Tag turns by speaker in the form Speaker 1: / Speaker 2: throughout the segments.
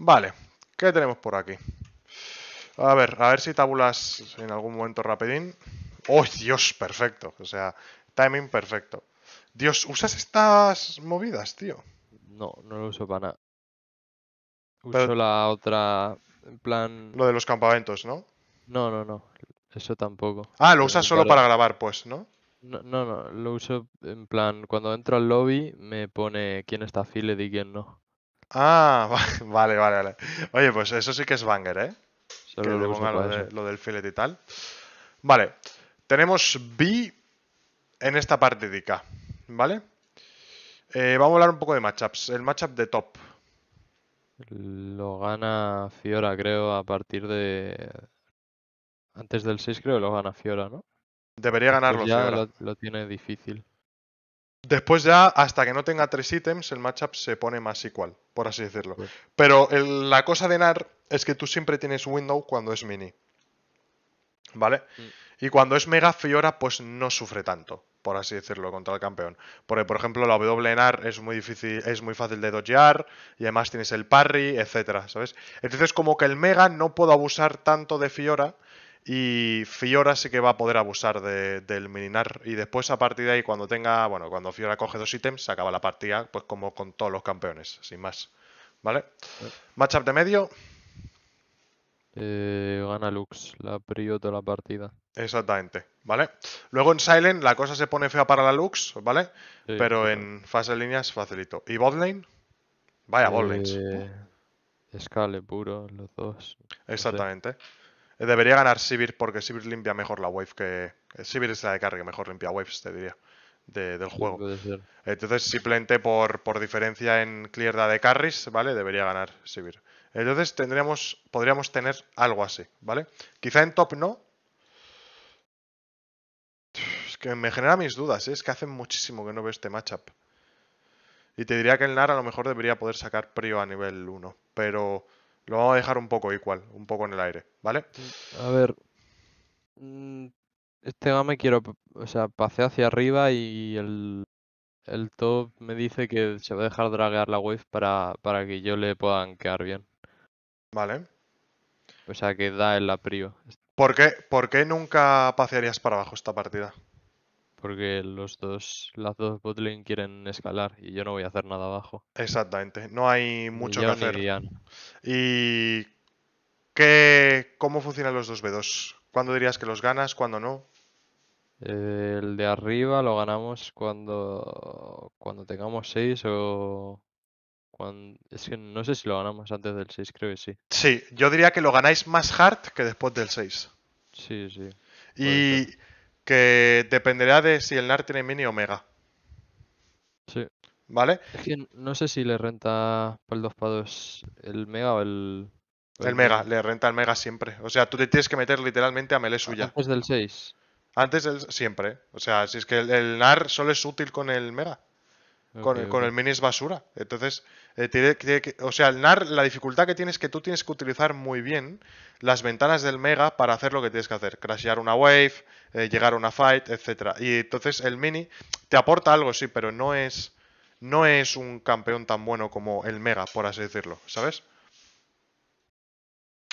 Speaker 1: Vale, ¿qué tenemos por aquí? A ver, a ver si tabulas en algún momento rapidín. ¡Oh, Dios! Perfecto. O sea, timing perfecto. Dios, ¿usas estas movidas, tío? No, no lo uso para nada.
Speaker 2: Uso la otra, en plan... Lo de los campamentos, ¿no? No, no, no. Eso tampoco. Ah, lo usas solo para grabar, pues, ¿no? ¿no? No, Lo uso en plan, cuando entro al lobby me pone quién está file y quién no.
Speaker 1: Ah, vale, vale, vale. Oye, pues eso sí que es banger, ¿eh? lo, del filete y tal. Vale. Tenemos B en esta partidica, ¿vale? Eh, vamos a hablar un poco de matchups. El matchup de top. Lo gana Fiora,
Speaker 2: creo, a partir de... Antes del 6 creo que lo gana Fiora, ¿no? Debería ganarlo ya Fiora. lo, tiene difícil.
Speaker 1: Después ya, hasta que no tenga tres ítems, el matchup se pone más igual, por así decirlo. Pues. Pero la cosa de NAR es que tú siempre tienes window cuando es mini. ¿Vale? Mm. Y cuando es mega, Fiora pues no sufre tanto, por así decirlo, contra el campeón. Porque, por ejemplo, la W NAR es muy difícil, es muy fácil de dodgear, y además tienes el parry, etcétera, ¿sabes? Entonces, como que el mega no puedo abusar tanto de Fiora y Fiora sí que va a poder abusar del Mininar. Y después, a partir de ahí, cuando tenga. Bueno, cuando Fiora coge dos ítems, se acaba la partida, pues como con todos los campeones, sin más. ¿Vale? Eh. Matchup de medio. Eh, gana Lux, la prioridad de la partida. Exactamente, ¿vale? Luego en Silent la cosa se pone fea para la Lux, ¿vale? Pero en fase de líneas facilito. ¿Y botlane? Vaya eh,
Speaker 2: Escale puro, los dos.
Speaker 1: Exactamente. Debería ganar Sivir porque Sivir limpia mejor la wave que. Eh, Sivir es la de carry que mejor limpia waves, te diría. del juego. Entonces, simplemente por, por diferencia en clearda de carries, ¿vale? Debería ganar Sivir. Entonces tendríamos, podríamos tener algo así, ¿vale? Quizá en top no. Es que me genera mis dudas, ¿eh? es que hace muchísimo que no veo este matchup. Y te diría que el NAR a lo mejor debería poder sacar Prio a nivel 1, pero lo vamos a dejar un poco igual, un poco en el aire, ¿vale?
Speaker 2: A ver. Mm, este game quiero. O sea, pasé hacia arriba y el, el top me dice que se va a dejar draguear la wave para, que yo le pueda quedar bien. Vale. O sea, que da el aprio.
Speaker 1: ¿Por qué, ¿Por qué nunca pasearías para abajo esta partida?
Speaker 2: Porque los dos, las dos botlane quieren escalar y yo no voy a hacer
Speaker 1: nada abajo. Exactamente, no hay mucho que hacer. ¿Y qué, cómo funcionan los dos B2? ¿Cuándo dirías que los ganas? ¿Cuándo no?
Speaker 2: El de arriba lo ganamos cuando, cuando tengamos 6
Speaker 1: o... Cuando, es que no sé si lo ganamos antes del 6, creo que sí. Sí, yo diría que lo ganáis más hard que después del 6. Sí, sí. Y que dependerá de si el NAR tiene mini o mega. Sí. ¿Vale? no sé si le renta para el 2 para el mega o el. El, mega, le renta el mega siempre. O sea, tú te tienes que meter literalmente a Mele suya. Antes del 6. Antes del. Siempre. O sea, si es que el, NAR solo es útil con el mega. con, con, el mini es basura. Entonces, eh, o sea, el NAR, la dificultad que tienes es que tú tienes que utilizar muy bien las ventanas del Mega para hacer lo que tienes que hacer. Crashear una wave, eh, llegar a una fight, etc. Y entonces el Mini te aporta algo, sí, pero no es, no es un campeón tan bueno como el Mega, por así decirlo, ¿sabes?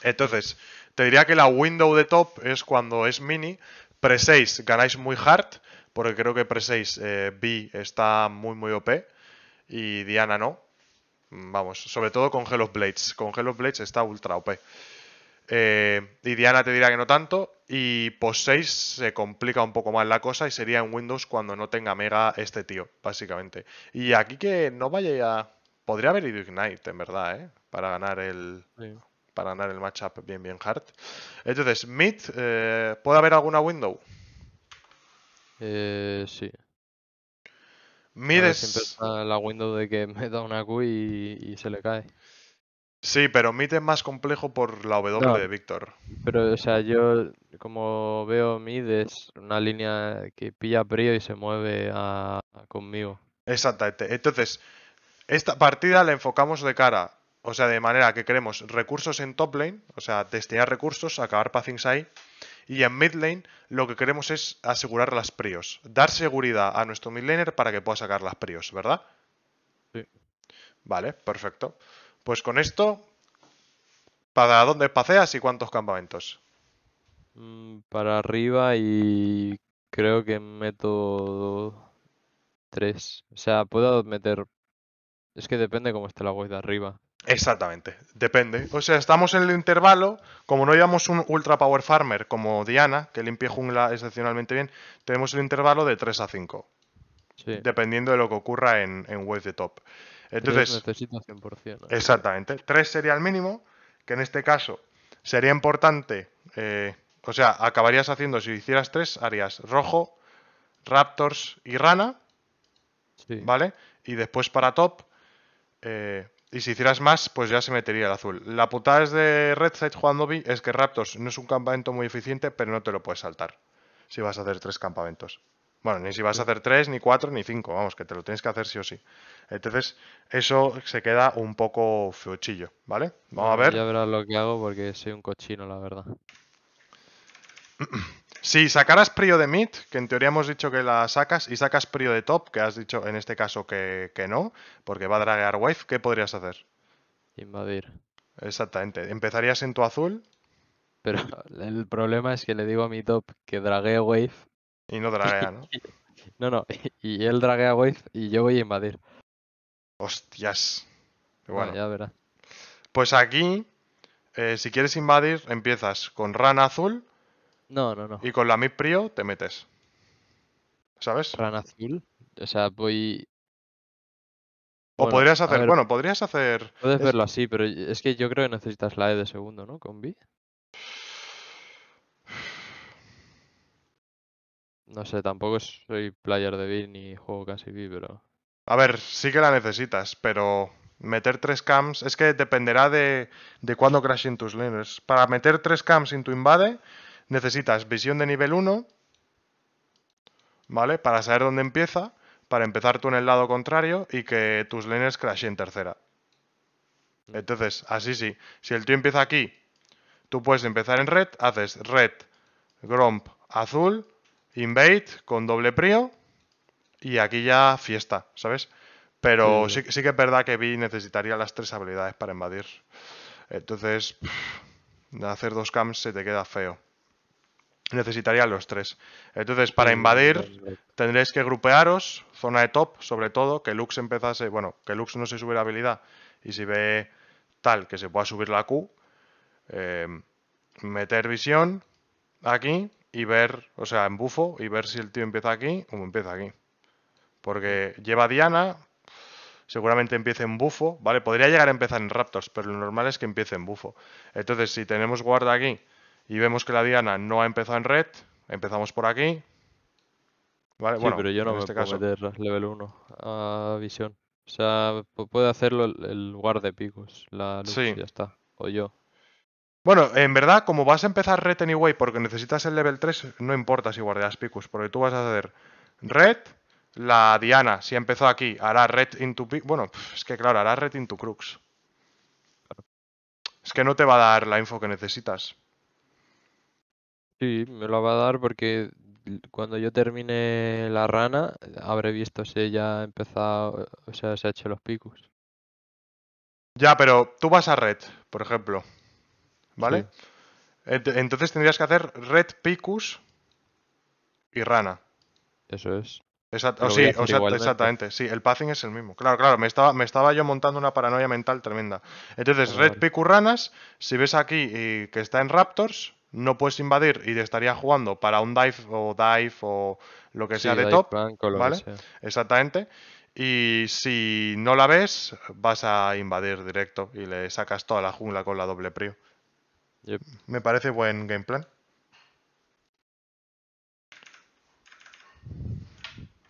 Speaker 1: Entonces, te diría que la window de top es cuando es Mini. Pre-6 ganáis muy hard, porque creo que Pre-6 eh, B está muy muy OP y Diana no. Vamos, sobre todo con Hell of Blades. Con Hell of Blades está ultra OP. Eh, y Diana te dirá que no tanto. Y post 6 se complica un poco más la cosa y sería en Windows cuando no tenga mega este tío, básicamente. Y aquí que no vaya ya... Podría haber ido Ignite, en verdad, ¿eh? Para ganar el... Para ganar el matchup bien, bien hard. Entonces, Mid, eh, ¿puede haber alguna window? Eh, sí. Mides. la window de
Speaker 2: que me da una Q y, se le cae. Sí, pero Mides es más complejo por la W de Víctor. Pero, o sea, yo como veo Mides una línea que
Speaker 1: pilla brío y se mueve conmigo. Exactamente. Entonces, esta partida la enfocamos de cara, o sea, de manera que queremos recursos en top lane, o sea, destinar recursos, acabar pathings ahí. Y en mid lane lo que queremos es asegurar las prios. Dar seguridad a nuestro mid laner para que pueda sacar las prios, ¿verdad? Sí. Vale, perfecto. Pues con esto, ¿para dónde paseas y cuántos campamentos?
Speaker 2: Mm, para arriba y creo que meto tres. O sea, puedo meter...
Speaker 1: Es que depende cómo esté la web de arriba. Exactamente, depende. O sea, estamos en el intervalo, como no llevamos un ultra power farmer como Diana, que limpia jungla excepcionalmente bien, tenemos el intervalo de 3 a 5. Dependiendo de lo que ocurra en, wave de top. Entonces, 100%, Exactamente. 3 sería el mínimo, que en este caso sería importante, eh, o sea, acabarías haciendo, si hicieras 3, harías rojo, raptors y rana, ¿vale? Y después para top... Eh, y si hicieras más, pues ya se metería el azul. La putada es de Red Side jugando es que Raptors no es un campamento muy eficiente, pero no te lo puedes saltar. Si vas a hacer tres campamentos. Bueno, ni si vas a hacer tres, ni cuatro, ni cinco. Vamos, que te lo tienes que hacer sí o sí. Entonces, eso se queda un poco feuchillo, ¿vale? Vamos a ver. Ya verás lo que hago porque soy un cochino, la verdad. Si sacaras Prio de Mid, que en teoría hemos dicho que la sacas, y sacas Prio de Top, que has dicho en este caso que, no, porque va a draguear wave, ¿qué podrías hacer? Invadir. Exactamente. Empezarías en tu
Speaker 2: azul. Pero el problema es que le digo a mi top que draguea Wave. Y
Speaker 1: no draguea, ¿no? no, no. Y él draguea Wave y yo voy a invadir. Hostias. Ah, bueno, ya verás. Pues aquí, eh, si quieres invadir, empiezas con Rana azul no, no, no. Y con la mid prio te metes. ¿Sabes? ranazul, azul. O sea, voy.
Speaker 2: O podrías hacer. bueno, podrías hacer. Puedes verlo así, pero es que yo creo que necesitas la E de segundo, ¿no? Con B. No
Speaker 1: sé, tampoco soy player de B ni juego casi B, pero. A ver, sí que la necesitas, pero meter tres camps es que dependerá de, de cuándo crash tus laners. Para meter tres camps en tu invade, necesitas visión de nivel 1, ¿vale? Para saber dónde empieza, para empezar tú en el lado contrario y que tus lanes en tercera. Mm. Entonces, así sí. Si el tío empieza aquí, tú puedes empezar en red, haces red, gromp, azul, invade con doble prio y aquí ya fiesta, ¿sabes? Pero mm. sí, que es verdad que vi necesitaría las tres habilidades para invadir. Entonces, hacer dos camps se te queda feo necesitaría los tres. Entonces, para invadir, tendréis que grupearos, zona de top, sobre todo, que Lux empezase, bueno, que Lux no se sube la habilidad y si ve tal que se pueda subir la Q, eh, meter visión aquí y ver, o sea, en bufo y ver si el tío empieza aquí o empieza aquí. Porque lleva Diana, seguramente empiece en bufo, ¿vale? Podría llegar a empezar en Raptors, pero lo normal es que empiece en bufo. Entonces, si tenemos guarda aquí y vemos que la diana no ha empezado en red, empezamos por aquí.
Speaker 2: Vale, sí, bueno, pero yo no me este meter level 1 a visión. O sea, puede hacerlo el, guard de picos, la sí. ya está, o yo.
Speaker 1: Bueno, en verdad, como vas a empezar red anyway porque necesitas el level 3, no importa si guardas picos, porque tú vas a hacer red, la diana, si empezó aquí, hará red into Bueno, es que claro, hará red into crux. Es que no te va a dar la info que necesitas. Sí, me lo va a dar porque cuando yo
Speaker 2: termine la rana, habré visto si ya ha empezado, o sea, se ha hecho los
Speaker 1: picus. Ya, pero tú vas a red, por ejemplo. ¿Vale? Entonces tendrías que hacer red picus y rana. Eso es. sea, exactamente. Sí, el pathing es el mismo. Claro, claro, me estaba, me estaba yo montando una paranoia mental tremenda. Entonces, red picus ranas, si ves aquí eh, que está en raptors, no puedes invadir y te estaría jugando para un dive o dive o lo que sea de top. Exactamente. Y si no la ves, vas a invadir directo y le sacas toda la jungla con la doble prio. Me parece buen game plan.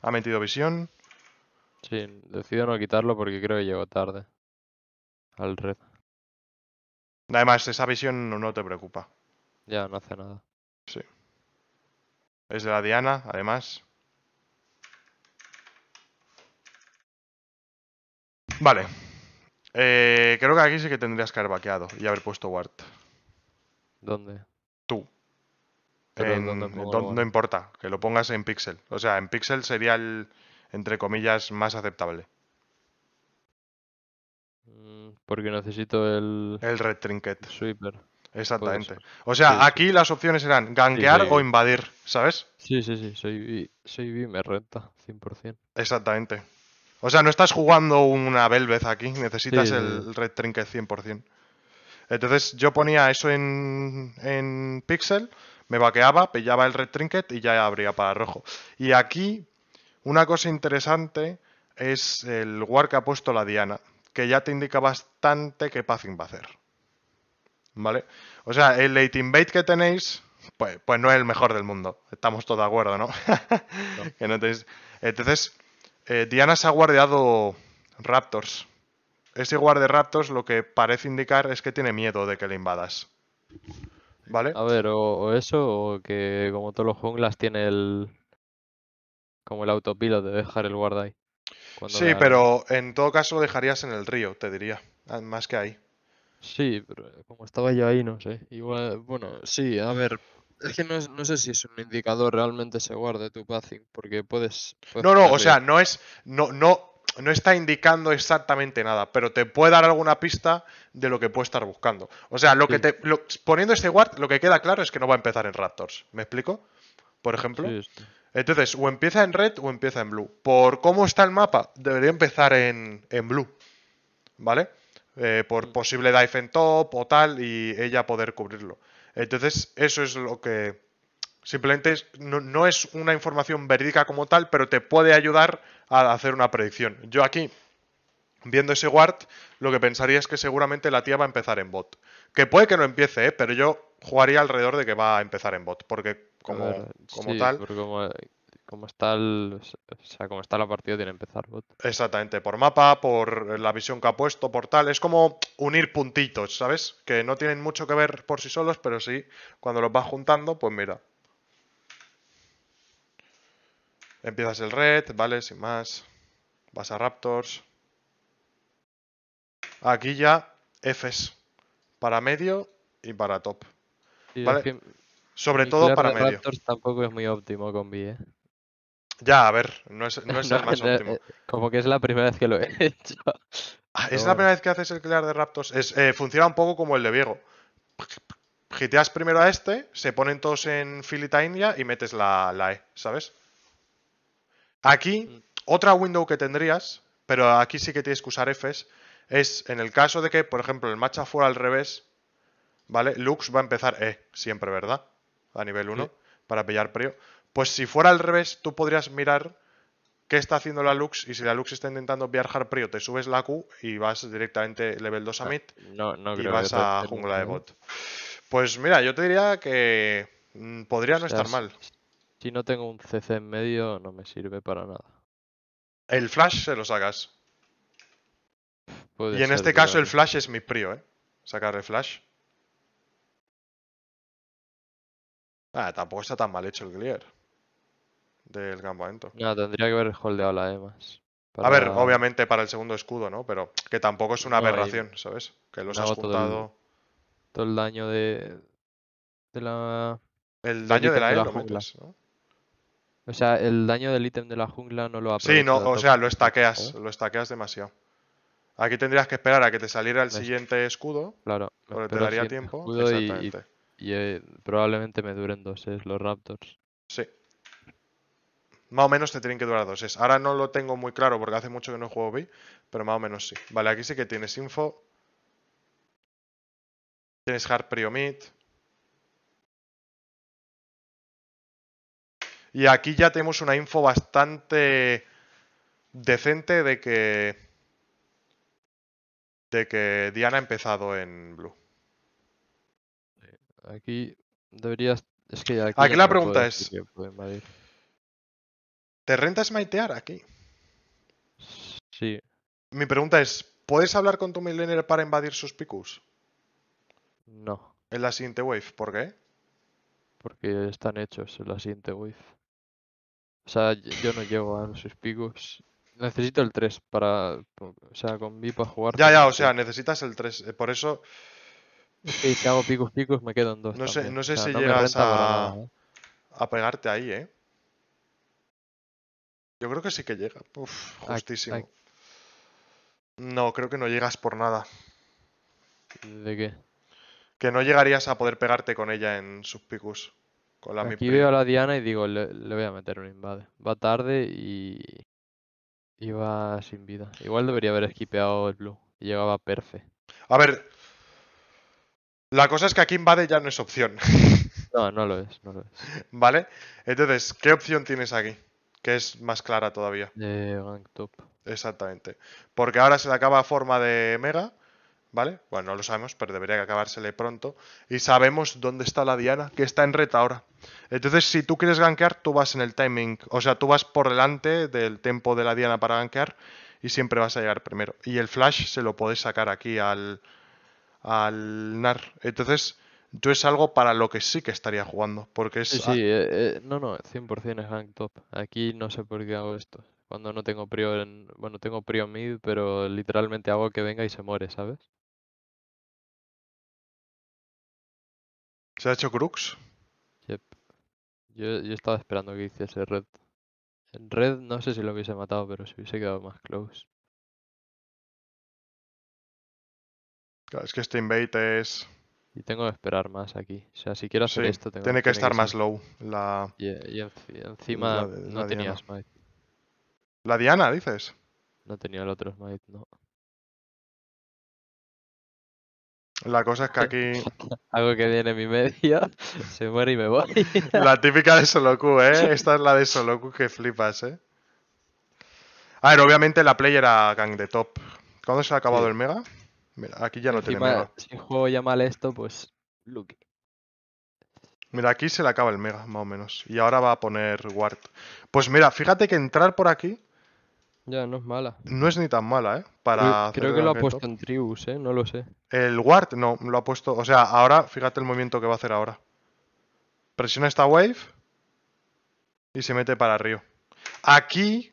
Speaker 1: Ha metido visión. Sí, decido no quitarlo porque creo que llego tarde al red. Además, esa visión no te preocupa. Ya, no hace nada. Sí. Es de la Diana, además. Vale. Eh, creo que aquí sí que tendrías que haber vaqueado y haber puesto ward. ¿Dónde? Tú. no importa, que lo pongas en pixel. O sea, en pixel sería el, entre comillas, más aceptable.
Speaker 2: Mm, porque necesito el... El red trinket. Sweeper. Exactamente. O sea, aquí
Speaker 1: las opciones eran ganquear o invadir, ¿sabes? Sí, sí, sí, soy, soy B, me renta, 100%. Exactamente. O sea, no estás jugando una Velvet aquí, necesitas el Red Trinket 100%. Entonces yo ponía eso en, en Pixel, me vaqueaba, pillaba el Red Trinket y ya abría para rojo. Y aquí, una cosa interesante es el War que ha puesto la Diana, que ya te indica bastante qué pathing va a hacer. ¿vale? O sea, el late bait que tenéis, pues, pues no es el mejor del mundo. Estamos todos de acuerdo, ¿no? Entonces, eh, Diana se ha guardado Raptors. Ese guarde Raptors lo que parece indicar es que tiene miedo de que le invadas.
Speaker 2: ¿Vale? A ver, o, eso, o que como todos los junglas tiene el. como el autopilot de dejar el guarda ahí. Sí, pero
Speaker 1: en todo caso dejarías en el río, te diría. Ah, más que ahí.
Speaker 2: Sí, pero eh, como estaba yo ahí, no sé. Igual, bueno, sí, a ver. Es que no, no sé si es un indicador realmente se de tu
Speaker 1: passing porque puedes. No, no, o sea, no es. No, no, no está indicando exactamente nada, pero te puede dar alguna pista de lo que puede estar buscando. O sea, lo que te. poniendo este guard, lo que queda claro es que no va a empezar en Raptors. ¿Me explico? Por ejemplo. Entonces, o empieza en red o empieza en blue. Por cómo está el mapa, debería empezar en, en blue. ¿Vale? Eh, por mm. posible dive en top o tal y ella poder cubrirlo. Entonces, eso es lo que simplemente no, es una información verídica como tal, pero te puede ayudar a hacer una predicción. Yo aquí, viendo ese ward, lo que pensaría es que seguramente la tía va a empezar en bot. Que puede que no empiece, ¿eh? pero yo jugaría alrededor de que va a empezar en bot, porque como, tal como está o sea, está la partida tiene que empezar bot. Exactamente, por mapa, por eh, la visión que ha puesto, por tal. Es como unir puntitos, ¿sabes? Que no tienen mucho que ver por sí solos, pero sí, cuando los vas juntando, pues mira. Empiezas el red, vale, sin más. Vas a Raptors. Aquí ya Fs. Para medio y para top. Sobre todo para medio.
Speaker 2: Raptors tampoco es muy óptimo con B, ¿eh?
Speaker 1: Ya, a ver, no es, el más óptimo.
Speaker 2: Eh, como que es la primera vez que lo he hecho.
Speaker 1: Ah, ¿Es la primera vez que haces el clear de Raptors? Eh, funciona un poco como el de Viego. Giteas primero a este, se ponen todos en filita india y metes la, la E, ¿sabes? Aquí, mm. otra window que tendrías, pero aquí sí que tienes que usar Fs, es en el caso de que, por ejemplo, el matcha fuera al revés, ¿vale? Lux va a empezar E siempre, ¿verdad? A nivel 1, para pillar prio. Pues si fuera al revés, tú podrías mirar qué está haciendo la Lux y si la Lux está intentando viajar Prio, te subes la Q y vas directamente level 2 a mid y vas a jungla de bot. Pues mira, yo te diría que mm, podría no estar mal. Si no tengo un CC en medio, no me sirve para nada. El flash se lo sacas.
Speaker 3: y en este caso el flash
Speaker 1: es mi prio, ¿eh? Sacar el flash. Ah, tampoco está tan mal hecho el clear del campamento.
Speaker 2: tendría que haber holdeado la E eh, más. A ver, obviamente
Speaker 1: para el segundo escudo, ¿no? Pero que tampoco es una aberración, ¿sabes? Que los has juntado.
Speaker 2: Todo el... daño de. de la. El daño de la, ¿no? O sea, el daño del ítem de la jungla no lo aprovechas. Sí, no, o sea, lo estaqueas,
Speaker 1: lo estaqueas demasiado. Aquí tendrías que esperar a que te saliera el siguiente escudo. Claro. Porque te daría tiempo. Exactamente.
Speaker 2: Y, eh, probablemente me duren dos, es ¿eh? los Raptors.
Speaker 1: Sí, más o menos te tienen que durar doses. Ahora no lo tengo muy claro porque hace mucho que no juego B, pero más o menos sí. Vale, aquí sí que tienes info. Tienes hard Priomit. Y aquí ya tenemos una info bastante decente de que de que Diana ha empezado en Blue. Eh, aquí deberías
Speaker 2: es que aquí, la pregunta es
Speaker 1: ¿Te renta smitear aquí? Sí. Mi pregunta es, ¿puedes hablar con tu Millennial para invadir sus picus? No. En la siguiente wave, ¿por qué?
Speaker 2: Porque están hechos en la siguiente wave. O sea, yo no llego a sus picos. Necesito el 3 para. O sea, con mi para jugar. Ya, ya, o sea,
Speaker 1: necesitas el 3. Eh, por eso.
Speaker 2: Y si hago picos, picos,
Speaker 1: me quedan dos. No sé, no sé si llegas a... ¿eh? a pegarte ahí, ¿eh? Yo creo que sí que llega. Uf, justísimo. No, creo que no llegas por nada. ¿De qué? Que no llegarías a poder pegarte con ella en sus picus. Con la Aquí veo a la
Speaker 2: Diana y digo, le, voy a meter un invade. Va tarde y. Y va sin vida. Igual debería haber esquipeado
Speaker 1: el blue. llegaba perfecto. A ver. La cosa es que aquí invade ya no es opción. No, no lo es, no lo es. ¿Vale? Entonces, ¿qué opción tienes aquí? que es más clara todavía. Exactamente. Porque ahora se le acaba forma de Mega, ¿vale? Bueno, no lo sabemos, pero debería acabársele pronto. Y sabemos dónde está la Diana, que está en reta ahora. Entonces, si tú quieres gankear, tú vas en el timing. O sea, tú vas por delante del tiempo de la Diana para gankear y siempre vas a llegar primero. Y el flash se lo podés sacar aquí al, al NAR. Entonces, yo es algo para lo que sí que estaría jugando. Porque es. Sí, sí eh,
Speaker 2: eh, no, no, 100% es rank top. Aquí no sé por qué hago esto. Cuando no tengo prio en. Bueno, tengo prio mid, pero literalmente
Speaker 3: hago que venga y se muere, ¿sabes? ¿Se ha hecho Crux? Yep. Yo, yo estaba esperando que hiciese red.
Speaker 2: En red no sé si lo hubiese matado, pero si hubiese quedado más close.
Speaker 1: Claro, es que este invade es.
Speaker 2: Y tengo que esperar más aquí. O sea, si quiero hacer esto, tengo tiene que, estar más low.
Speaker 1: La... Y, encima no tenía Smite. ¿La Diana, dices? No tenía el otro Smite, no. La cosa es que aquí. Algo que viene mi media se muere y me voy. la típica de Soloku, ¿eh? Esta es la de Soloku que flipas, ¿eh? A ver, obviamente la play era gang de top. ¿Cuándo se ha acabado el mega? Mira, aquí ya no tiene mega. Si juego ya mal esto, pues Mira, aquí se le acaba el mega, más o menos. Y ahora va a poner ward. Pues mira, fíjate que entrar por aquí. Ya, no es mala. No es ni tan mala, ¿eh? Para creo que lo ha puesto en tribus, ¿eh? No lo sé. El ward, no, lo ha puesto. O sea, ahora, fíjate el movimiento que va a hacer ahora. Presiona esta wave. Y se mete para arriba. Aquí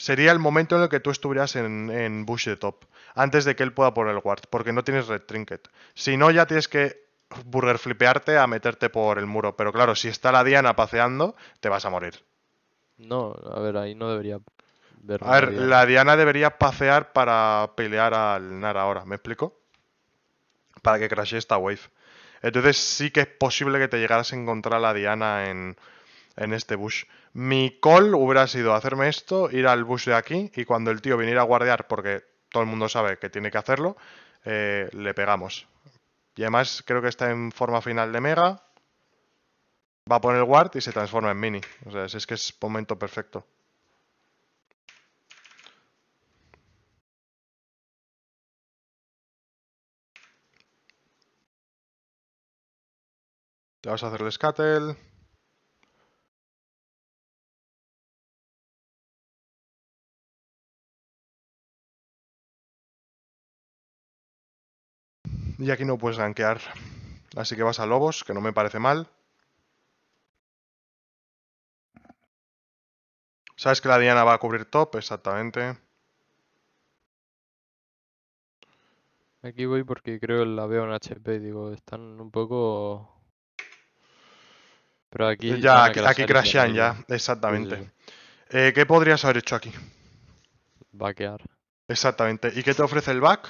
Speaker 1: sería el momento en el que tú estuvieras en, Bush de top, antes de que él pueda poner el ward. porque no tienes red trinket. Si no, ya tienes que burger flipearte a meterte por el muro. Pero claro, si está la Diana paseando, te vas a morir. No, a ver, ahí no debería. a ver, la Diana debería pasear para pelear al nar ahora, ¿me explico? Para que crashe esta wave. Entonces sí que es posible que te llegaras a encontrar a la Diana en, en este bush. Mi call hubiera sido hacerme esto, ir al bus de aquí y cuando el tío viniera a guardear, porque todo el mundo sabe que tiene que hacerlo, eh, le pegamos. Y además creo que está en forma final de Mega. Va a poner guard y se transforma en mini. O sea, es que es momento
Speaker 3: perfecto. Le a hacer el scuttle. Y aquí no puedes gankear. Así que vas a
Speaker 1: Lobos, que no me parece mal. Sabes que la Diana va a cubrir top, exactamente.
Speaker 2: Aquí voy porque creo que la veo en HP, digo, están un poco... Pero aquí... Ya, aquí, aquí crashean ya, exactamente.
Speaker 1: Eh, ¿Qué podrías haber hecho aquí? Backear. Exactamente. ¿Y qué te ofrece el back?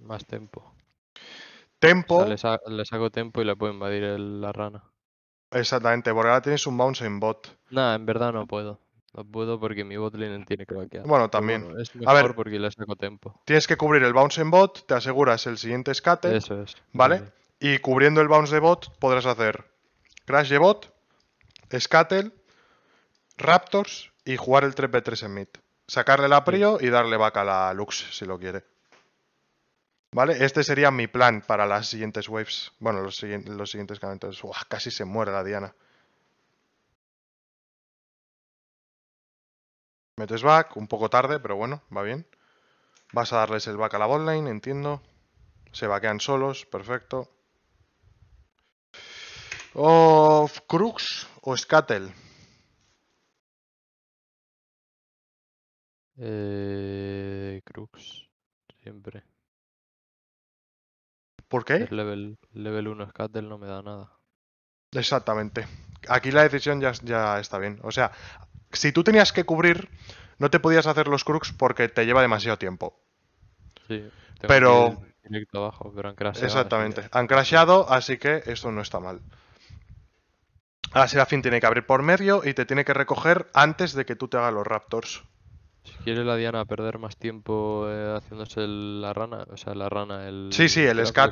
Speaker 1: Más tempo le, saco tempo
Speaker 2: y le puedo invadir la rana. Exactamente, porque ahora tienes un bounce en bot. Nah, en verdad no puedo. No puedo porque mi bot botlane tiene que craqueado. Bueno, también. a ver, porque le saco tiempo
Speaker 1: Tienes que cubrir el bounce en bot, te aseguras el siguiente escate. Eso es. ¿Vale? Y cubriendo el bounce de bot podrás hacer Crash de bot, Scuttle Raptors y jugar el 3v3 en mid. Sacarle la prio y darle vaca a la Lux si lo quiere. ¿Vale? Este sería mi plan para las siguientes waves. Bueno, los, siguientes, los siguientes casi se muere la Diana. Metes back, un poco tarde, pero bueno, va bien. Vas a darles el back a la botlane, entiendo. Se vaquean solos, perfecto. ¿O Crux o scatel
Speaker 3: Eh, Crux, siempre. ¿Por qué? El level, 1 Scatter
Speaker 1: no me da nada. Exactamente. Aquí la decisión ya, está bien. O sea, si tú tenías que cubrir, no te podías hacer los crux porque te lleva demasiado tiempo. Sí. pero... Exactamente. Han crasheado, así que esto no está mal. la fin tiene que abrir por medio y te tiene que recoger antes de que tú te hagas los raptors. Si quiere la Diana perder más tiempo eh, haciéndose
Speaker 2: la rana, o sea, la rana, el... Sí, sí, el, el está,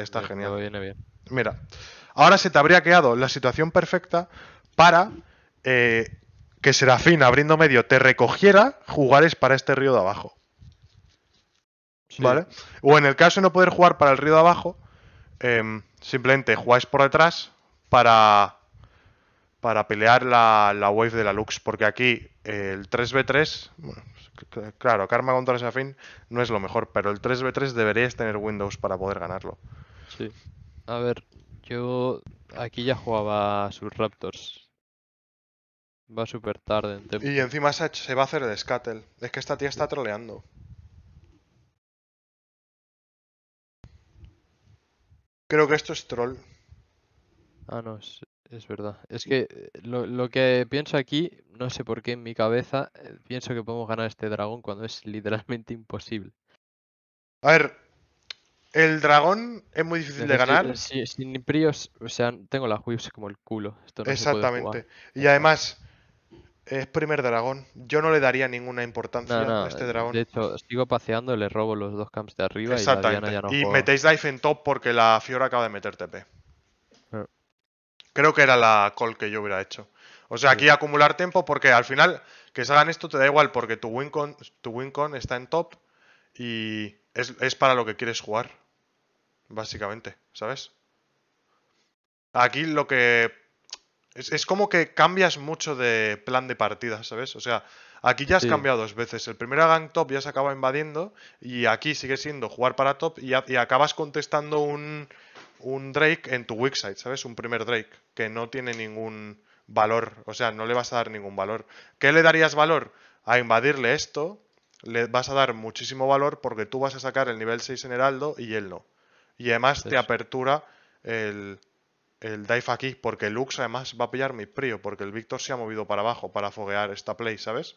Speaker 2: está, genial. Viene bien.
Speaker 1: Mira, ahora se te habría quedado la situación perfecta para eh, que Serafín, abriendo medio, te recogiera jugares para este río de abajo. ¿Vale? O en el caso de no poder jugar para el río de abajo, em, simplemente jugáis por detrás para para pelear la, la wave de la Lux, porque aquí eh, el 3v3, pues, claro, Karma contra Safin no es lo mejor, pero el 3v3 deberías tener Windows para poder ganarlo. Sí. A ver,
Speaker 2: yo aquí ya jugaba sus Raptors. Va
Speaker 1: súper tarde en Y encima se, va a hacer el Scuttle Es que esta tía está troleando. Creo que esto es troll.
Speaker 2: Ah, no, es verdad. Es que eh, lo, que pienso aquí, no sé por qué en mi cabeza, eh, pienso que podemos ganar este dragón cuando es literalmente imposible.
Speaker 1: A ver, el dragón es muy difícil de ganar. Eh,
Speaker 2: sin prios, o sea, tengo las whips como el culo. Exactamente.
Speaker 1: Y además, es primer dragón. Yo no le daría ninguna importancia a este dragón. De
Speaker 2: hecho, sigo paseando, le robo los dos camps de arriba y ya no Y metéis
Speaker 1: life en top porque la Fiora acaba de meter TP. Ah. Creo que era la call que yo hubiera hecho. O sea, aquí acumular tiempo porque al final que se hagan esto te da igual porque tu wincon, tu wincon está en top y es, para lo que quieres jugar. Básicamente, ¿sabes? Aquí lo que es, como que cambias mucho de plan de partida, ¿sabes? O sea, aquí ya has cambiado dos veces. El primero gang top ya se acaba invadiendo y aquí sigue siendo jugar para top y acabas contestando un, un Drake en tu weak side, ¿sabes? Un primer Drake que no tiene ningún valor, o sea, no le vas a dar ningún valor. ¿Qué le darías valor? A invadirle esto, le vas a dar muchísimo valor porque tú vas a sacar el nivel 6 en Heraldo y él no. Y además te apertura el, el dive aquí, porque Lux además va a pillar mi prio, porque el Víctor se ha movido para abajo para foguear esta play, ¿sabes?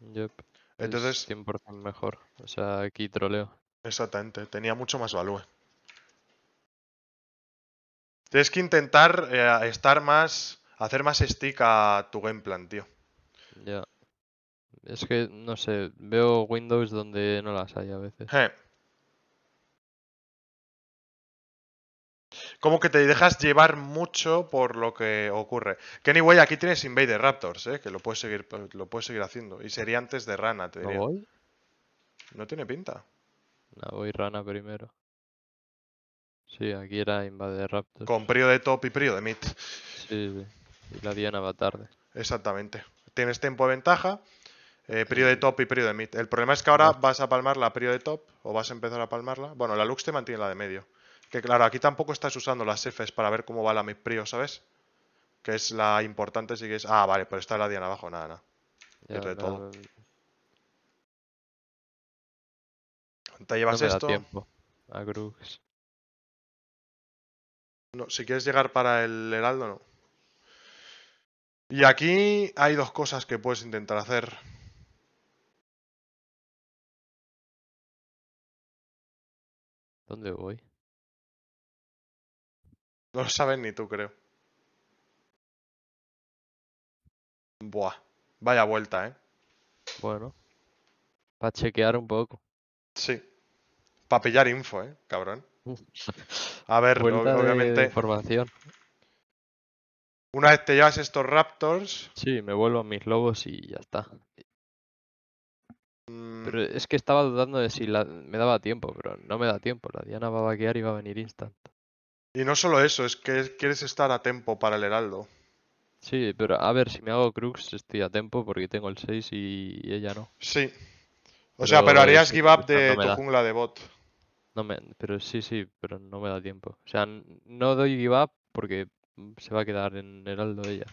Speaker 1: Yep. Entonces.
Speaker 2: 100% mejor. O sea, aquí
Speaker 1: troleo. Exactamente, tenía mucho más value. Tienes que intentar eh, estar más. hacer más stick a tu game plan, tío. Ya. Es que, no sé, veo Windows donde no las hay a veces. Como que te dejas llevar mucho por lo que ocurre. Que anyway, aquí tienes Invader Raptors, ¿eh? que lo puedes seguir, lo puedes seguir haciendo. Y sería antes de Rana, te diría. ¿No, voy? no tiene pinta.
Speaker 2: La voy Rana primero. Sí, aquí era Invade Raptor.
Speaker 1: Con Prio de top y Prio de mid. Sí, Y la Diana va tarde. Exactamente. Tienes tiempo de ventaja. Eh, prio de top y prio de mid. El problema es que ahora vas a palmar la prio de top o vas a empezar a palmarla. Bueno, la Lux te mantiene la de medio. Que claro, aquí tampoco estás usando las Fs para ver cómo va la mid prio, ¿sabes? Que es la importante si quieres... Ah, vale, pero pues está la Diana abajo,
Speaker 3: nada, nada. de todo. Te llevas no esto. tiempo a Grux.
Speaker 1: No, si quieres llegar para el heraldo, no. Y aquí hay dos
Speaker 3: cosas que puedes intentar hacer. ¿Dónde voy? No lo sabes ni tú, creo. Buah,
Speaker 1: vaya vuelta, ¿eh?
Speaker 3: Bueno, para chequear un poco.
Speaker 1: Sí, para pillar info, ¿eh? Cabrón. A ver, obviamente. Una vez te llevas estos Raptors. Sí, me vuelvo a mis
Speaker 2: lobos y ya está. Mm. Pero es que estaba dudando de si me daba tiempo, pero no me da tiempo. La Diana va a vaquear y va a venir instant.
Speaker 1: Y no solo eso, es que quieres estar a tempo para el Heraldo.
Speaker 2: Sí, pero a ver, si me hago Crux estoy a tiempo porque tengo el 6 y, ella no. Sí. O sea, pero harías give up de tu jungla de bot. No me, pero sí, sí, pero no me da tiempo. O sea, no doy give up porque mm, se va a quedar en heraldo ella.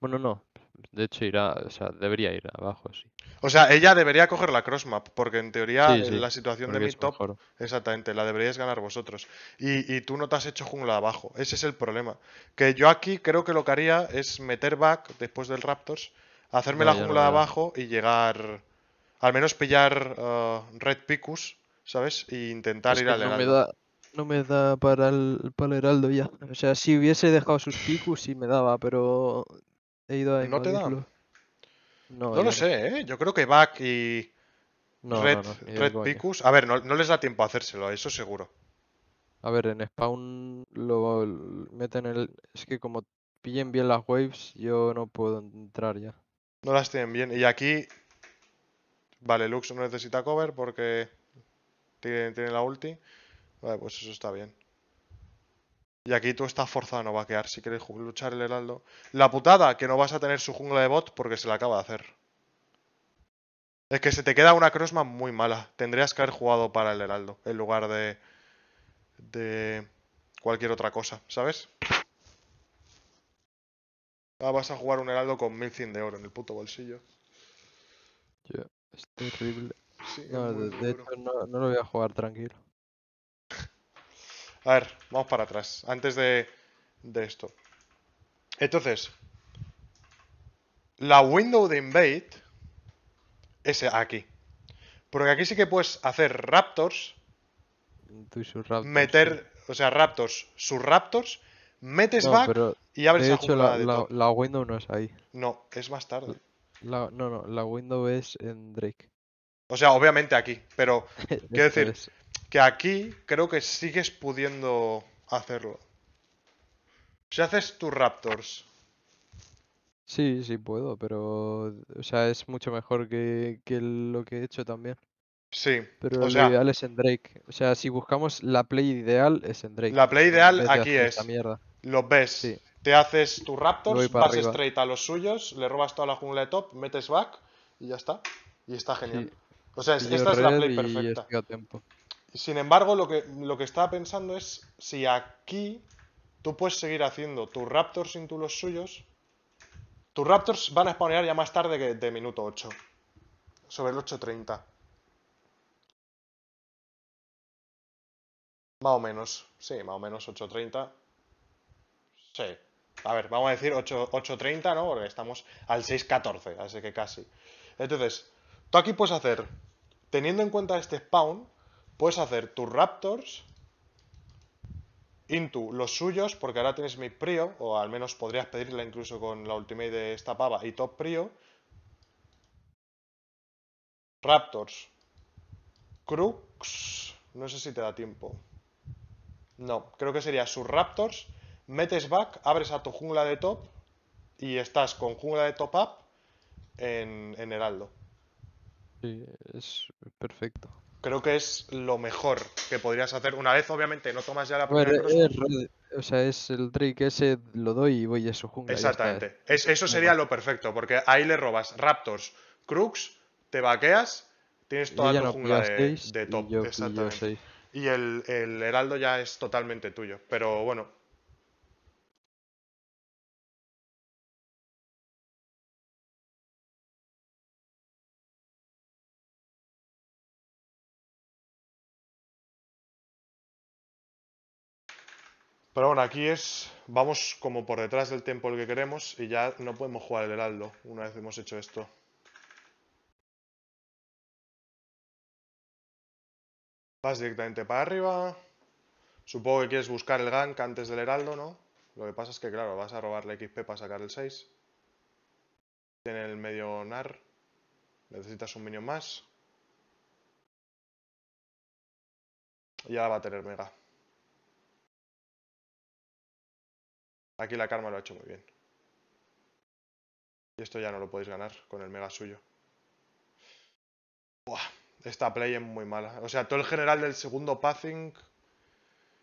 Speaker 2: Bueno, no. De hecho, irá, o sea, debería ir abajo, sí.
Speaker 1: O sea, ella debería coger la crossmap, porque en teoría eh, la situación de mi top, exactamente, la deberíais ganar vosotros. Y, tú no te has hecho jungla abajo, ese es el problema. Que yo aquí creo que lo que haría es meter back después del Raptors, hacerme la jungla abajo y llegar, al menos pillar ah, Red Picus ¿sabes? intentar ir al heraldo.
Speaker 2: No me da, para, el, para heraldo ya. O sea, si hubiese dejado sus picus sí me daba, pero he ido a... ¿No te da?
Speaker 1: No, lo sé, ¿eh? Yo creo que back y... red, red eh. picus... A ver, no, les da tiempo a hacérselo, eso seguro.
Speaker 2: A ver, en spawn lo, lo meten el... Es que como pillen bien las waves, yo no puedo entrar ya.
Speaker 1: No las tienen bien. Y aquí... Vale, Lux no necesita cover porque tiene, la ulti. Vale, pues eso está bien. Y aquí tú estás forzado a no vaquear si quieres luchar el heraldo. La putada, que no vas a tener su jungla de bot porque se la acaba de hacer. Es que se te queda una crossman muy mala. Tendrías que haber jugado para el heraldo en lugar de... de cualquier otra cosa, ¿sabes? Ah, vas a jugar un heraldo con 1100 de oro en el puto bolsillo. Ya, es terrible no, lo voy a
Speaker 2: jugar tranquilo.
Speaker 1: A ver, vamos para atrás, antes de, esto. Entonces, la window de invade es aquí. Porque aquí sí que puedes hacer raptors, meter, o sea, raptors, sus raptors, metes back y abres de hecho, la, de
Speaker 2: la window no es ahí.
Speaker 1: No, es más tarde.
Speaker 2: no, no, la window es en Drake.
Speaker 1: O sea, obviamente aquí, pero quiero decir que aquí creo que sigues pudiendo hacerlo. Si haces tus Raptors.
Speaker 2: Sí, sí puedo, pero. O sea, es mucho mejor que, lo que he hecho también. Sí. Pero o sea, lo ideal es en Drake. O sea, si buscamos la play ideal, es en Drake. La play ideal aquí es.
Speaker 1: Lo ves. Te haces tus Raptors, vas straight a los suyos, le robas toda la jungla de top, metes back y ya está. Y está genial. O sea, esta es la play perfecta. Sin embargo, lo que, lo que estaba pensando es si aquí tú puedes seguir haciendo tus Raptors sin tú los suyos. Tus Raptors van a spawnear ya más tarde que de minuto 8. Sobre el 8.30. Más o menos. Sí, más o menos 8.30. Sí. A ver, vamos a decir 8.30, ¿no? Porque estamos al 6.14, así que casi. Entonces, tú aquí puedes hacer Teniendo en cuenta este spawn, puedes hacer tus raptors into los suyos, porque ahora tienes mi prio, o al menos podrías pedirla incluso con la ultimate de esta pava y top prio. Raptors. Crux. No sé si te da tiempo. No, creo que sería sus raptors. Metes back, abres a tu jungla de top y estás con jungla de top up en, en heraldo.
Speaker 2: Sí, es perfecto.
Speaker 1: Creo que es lo mejor que podrías hacer. Una vez, obviamente, no tomas ya la primera. Eh,
Speaker 2: o sea, es el trick ese, lo doy y voy a su jungla. Exactamente.
Speaker 1: eso sería lo perfecto, porque ahí le robas Raptors, Crux, te vaqueas, tienes toda tu jungla de, top. Y Exactamente. Y, el, el heraldo ya es totalmente tuyo. Pero bueno, Pero bueno, aquí es, vamos como por detrás del tempo el que queremos y ya no podemos jugar el heraldo una vez hemos hecho esto. Vas directamente para arriba. Supongo que quieres buscar el gank antes del heraldo, ¿no? Lo que pasa es que, claro, vas a robarle XP para sacar el 6. Tiene el medio NAR. Necesitas un minion más.
Speaker 3: Y ahora va a tener mega. Aquí la karma lo ha hecho muy bien. Y esto
Speaker 1: ya no lo podéis ganar con el mega suyo. Buah, esta play es muy mala. O sea, todo el general del segundo passing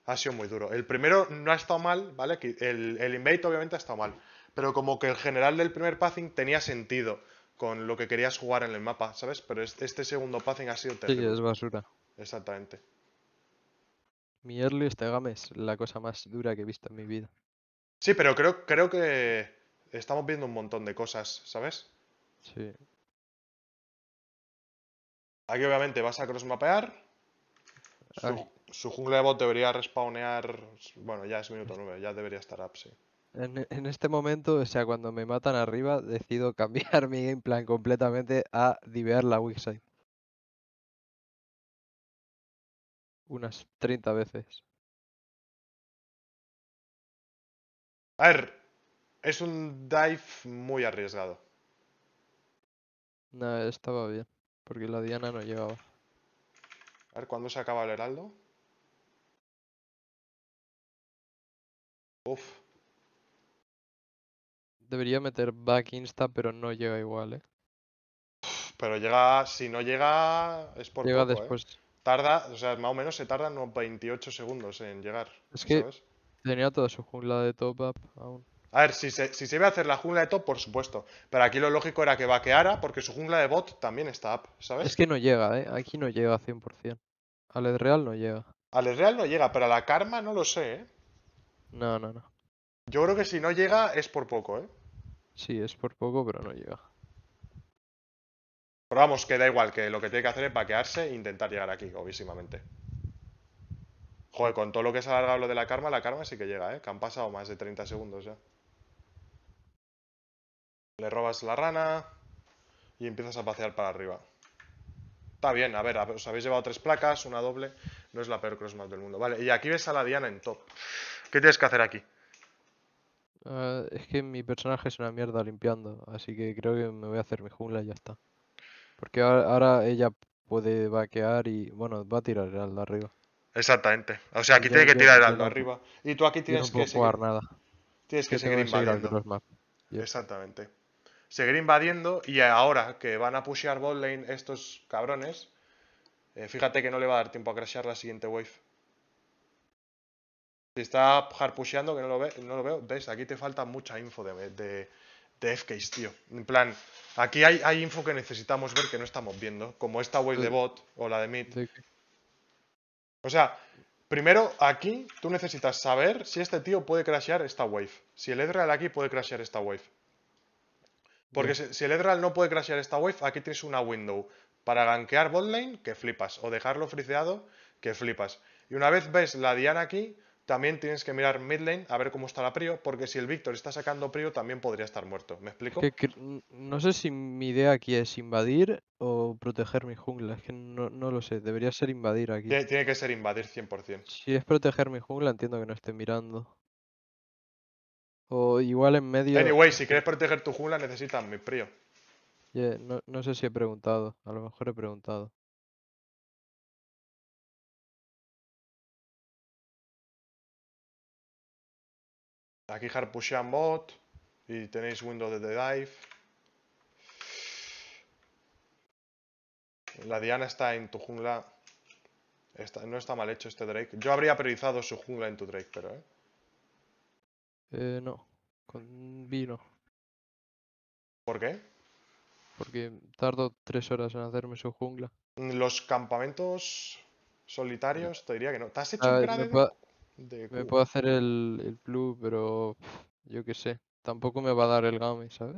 Speaker 1: ha sido muy duro. El primero no ha estado mal, ¿vale? El, el invade obviamente ha estado mal. Pero como que el general del primer passing tenía sentido con lo que querías jugar en el mapa, ¿sabes? Pero este segundo passing ha sido terrible. Sí, es basura. Exactamente.
Speaker 2: Mi early este game es la cosa más dura
Speaker 1: que he visto en mi vida. Sí, pero creo, creo que estamos viendo un montón de cosas, ¿sabes? Sí. Aquí obviamente vas a crossmapear. Su, jungla de bot debería respawnear. Bueno, ya es minuto 9, ya debería estar up, sí.
Speaker 2: En, este momento, o sea, cuando me matan arriba, decido
Speaker 3: cambiar mi game plan completamente a divear la weak Unas 30 veces. A ver, es un dive muy arriesgado.
Speaker 1: No, estaba bien, porque la diana no llegaba. A ver, ¿cuándo se acaba el heraldo? Uf.
Speaker 2: Debería meter back insta, pero no llega igual, eh.
Speaker 1: Pero llega, si no llega, es por Llega eh. después. Tarda, o sea, más o menos se tardan unos 28 segundos en llegar.
Speaker 2: Es que Tenía toda su jungla de top up
Speaker 1: aún. A ver, si se, si se iba a hacer la jungla de top, por supuesto. Pero aquí lo lógico era que vaqueara, porque su jungla de bot también está up, ¿sabes? Es
Speaker 2: que no llega, ¿eh? Aquí no llega 100%. Al Real no llega.
Speaker 1: Al Real no llega, pero a la Karma no lo sé, ¿eh? No, no, no. Yo creo que si no llega es por poco, ¿eh?
Speaker 2: Sí, es por poco, pero no llega.
Speaker 1: Pero vamos, que da igual, que lo que tiene que hacer es vaquearse e intentar llegar aquí, obviamente. Joder, con todo lo que se ha alargado lo de la karma, la karma sí que llega, ¿eh? Que han pasado más de 30 segundos ya. Le robas la rana y empiezas a pasear para arriba. Está bien, a ver, os habéis llevado tres placas, una doble. No es la peor más del mundo. Vale, y aquí ves a la Diana en top. ¿Qué tienes que hacer aquí?
Speaker 2: Ah, es que mi personaje es una mierda limpiando, así que creo que me voy a hacer mi jungla y ya está. Porque ahora, ella puede vaquear y, bueno, va a tirar al arriba. Exactamente. O sea, aquí tiene que tirar el Aldo arriba. Y tú aquí tienes que seguir. Jugar nada. Tienes que, seguir invadiendo.
Speaker 1: Exactamente. Seguir invadiendo y ahora que van a pushear bot lane estos cabrones, eh, fíjate que no le va a dar tiempo a crashear la siguiente wave. Si está hard pusheando, que no lo, no lo veo, ves, aquí te falta mucha info de, de, de FKs, tío. En plan, aquí hay, hay, info que necesitamos ver que no estamos viendo, como esta wave de bot o la de mid. O sea, primero aquí tú necesitas saber si este tío puede crashear esta wave. Si el Ezreal aquí puede crashear esta wave. Porque si, el Edral no puede crashear esta wave, aquí tienes una window para gankear botlane, que flipas, o dejarlo friseado, que flipas. Y una vez ves la Diana aquí, también tienes que mirar mid lane a ver cómo está la Prio, porque si el Víctor está sacando Prio también podría estar muerto. ¿Me explico?
Speaker 2: no sé si mi idea aquí es invadir o proteger mi jungla. Es que no, lo sé. Debería ser invadir aquí. Tiene, que ser invadir 100%. Si es proteger mi jungla, entiendo que no esté mirando. O igual en medio. Anyway,
Speaker 1: si quieres proteger tu jungla, necesitas mi Prio.
Speaker 3: no sé si he preguntado. A lo mejor he preguntado. Aquí Harpushan Bot y tenéis Windows de Dive.
Speaker 1: La Diana está en tu jungla. no está mal hecho este Drake. Yo habría priorizado su jungla en tu Drake, pero ¿eh?
Speaker 2: eh no. Con vino. ¿Por qué? Porque tardo tres horas en hacerme su jungla.
Speaker 1: Los campamentos solitarios, te diría que no. ¿Te has hecho un grade? me puedo hacer
Speaker 2: el, el blue, pero yo qué sé. Tampoco me va a dar el game, ¿sabes?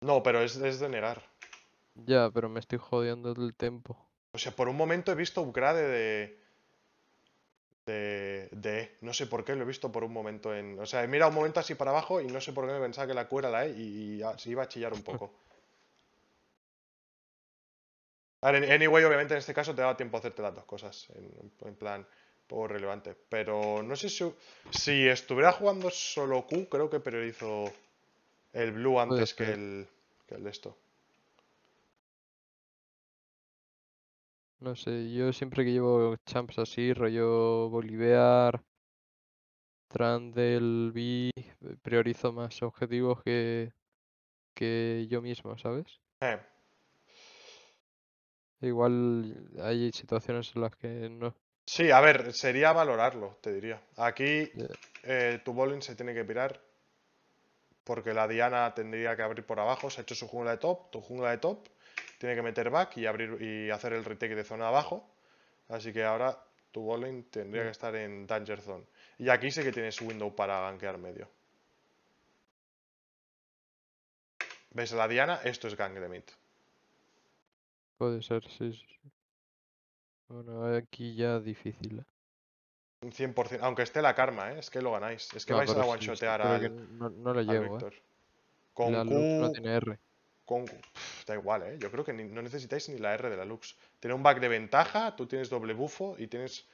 Speaker 1: No, pero es, es de negar.
Speaker 2: Ya, pero me estoy jodiendo el tiempo.
Speaker 1: O sea, por un momento he visto upgrade de. De, de e. No sé por qué lo he visto por un momento en. O sea, he mirado un momento así para abajo y no sé por qué me pensaba que la cuera la E y, y, iba a chillar un poco. Anyway, obviamente en este caso te daba tiempo a hacerte las dos cosas. en plan, relevante. Pero no sé si, si estuviera jugando solo Q, creo que priorizo el blue antes que el, que el de esto.
Speaker 2: No sé, yo siempre que llevo champs así, rollo Bolivar, del B, priorizo más objetivos que, que yo mismo, ¿sabes? Eh. Igual hay situaciones en las que no,
Speaker 1: Sí, a ver, sería valorarlo, te diría. Aquí eh, tu bowling se tiene que pirar porque la diana tendría que abrir por abajo. Se ha hecho su jungla de top, tu jungla de top. Tiene que meter back y, abrir, y hacer el retake de zona abajo. Así que ahora tu bowling tendría mm. que estar en danger zone. Y aquí sé que tienes window para gankear medio. ¿Ves la diana? Esto es gank de mid.
Speaker 2: Puede ser, sí. sí. Bueno, aquí ya difícil.
Speaker 1: Un 100%, aunque esté la karma, ¿eh? es que lo ganáis. Es que vais a one-shotear a No, lo llevo. ¿eh? Con Q... no R. Con... da igual, ¿eh? yo creo que no necesitáis ni la R de la Lux. Tiene un back de ventaja, tú tienes doble bufo y tienes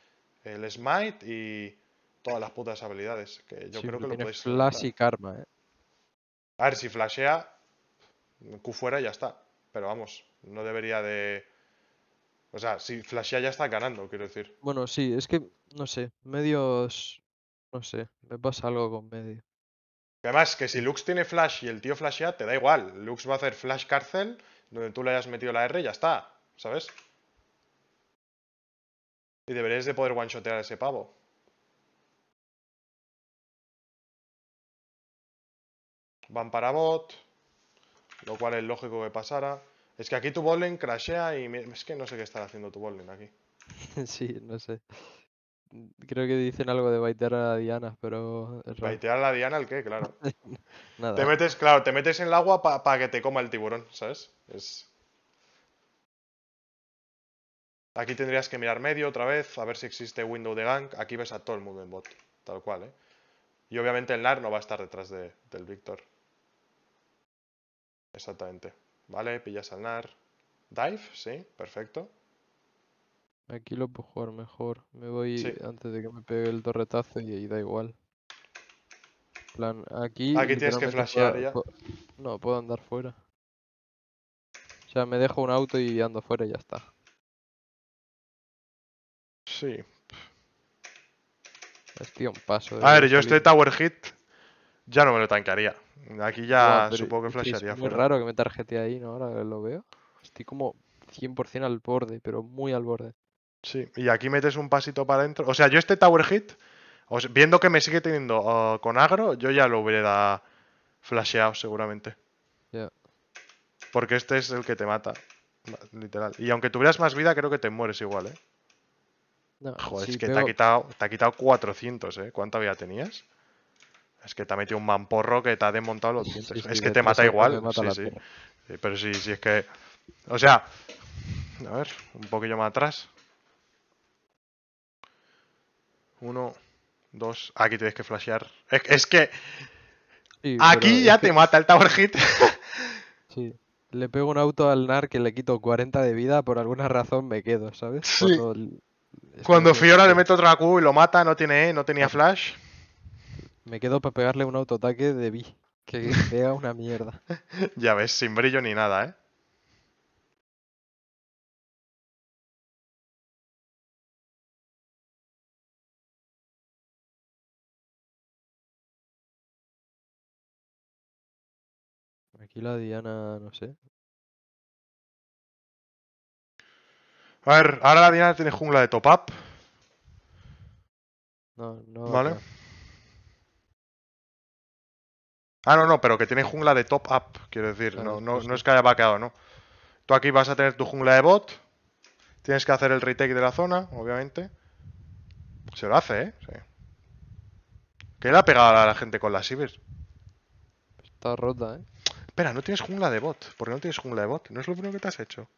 Speaker 1: el smite y todas las putas habilidades. Que yo creo que lo podéis. Flash y karma, ¿eh? A ver, si flashea, Q fuera y ya está. Pero vamos, no debería de o sea, si flashea ya está ganando, quiero decir.
Speaker 2: Bueno, sí, es que, no sé, medios... No sé, me pasa
Speaker 1: algo con medio. Además, que si Lux tiene flash y el tío flashea, te da igual. Lux va a hacer flash cárcel, donde tú le hayas metido la R y ya está, ¿sabes?
Speaker 3: Y deberías de poder one-shotear a ese pavo. Van para bot, lo cual es
Speaker 1: lógico que pasara. Es que aquí tu bowling crashea y es que no sé qué está haciendo tu bowling aquí.
Speaker 2: sí, no sé. Creo que dicen algo de baitear a la Diana, pero.
Speaker 1: ¿Baitear a la Diana el qué? Claro. Nada. Te metes, claro, te metes en el agua para que te coma el tiburón, ¿sabes? Es. Aquí tendrías que mirar medio otra vez, a ver si existe window de gank. Aquí ves a todo el mundo en bot, tal cual, ¿eh? Y obviamente el NAR no va a estar detrás de, del Víctor. Exactamente. Vale, pilla sanar. Dive, sí, perfecto.
Speaker 2: Aquí lo puedo jugar mejor. Me voy antes de que me pegue el torretazo y, ahí da igual. plan, aquí. Aquí tienes que flashear ya. no, puedo andar fuera. O sea, me dejo un auto y ando fuera y ya está. Sí. un paso. A ver, yo este tower
Speaker 1: hit ya no me lo tanquearía. Aquí ya supongo que flashearía. Es muy raro que me tarjete ahí, ¿no? Ahora lo veo. Estoy como 100% al borde, pero muy al borde. Sí, y aquí metes un pasito para adentro. O sea, yo este Tower Hit, viendo que me sigue teniendo con agro, yo ya lo hubiera flasheado seguramente. ya Porque este es el que te mata, literal. Y aunque tuvieras más vida, creo que te mueres igual, ¿eh?
Speaker 2: Joder, es que te, ha
Speaker 1: quitado, te ha quitado 400, ¿eh? ¿Cuánta vida tenías? Es que te ha metido un mamporro que te ha desmontado los es que te mata igual. sí, sí. Eh, pero sí, sí, es que. O sea, a ver, un poquillo más atrás. Uno, dos. Aquí tienes que flashear. Es, que. aquí ya te mata el Tower
Speaker 3: Hit.
Speaker 1: Sí.
Speaker 2: Le pego un auto al NAR que le quito 40 de vida, por alguna razón me quedo, ¿sabes? Sí.
Speaker 1: Cuando, Fiora le mete
Speaker 2: otra Q y lo mata, no
Speaker 1: tiene no tenía flash. Me
Speaker 2: quedo para pegarle un autoataque de B. Que sea una mierda.
Speaker 1: ya ves, sin brillo ni
Speaker 3: nada, ¿eh? Aquí la Diana, no sé. A ver, ahora la Diana tiene jungla de top up.
Speaker 2: No, no. Vale.
Speaker 1: Ah, no, no, pero que tiene jungla de top up, quiero decir. Pues no, es que haya vaqueado, ¿no? Tú aquí vas a tener tu jungla de bot. Tienes que hacer el retake de la zona, obviamente. Se lo hace, ¿eh? Sí. ¿Qué le ha pegado a la gente con la Sivir? Está rota, ¿eh? Espera, no tienes jungla de bot. ¿Por qué no tienes jungla de bot? No es lo primero que te has hecho.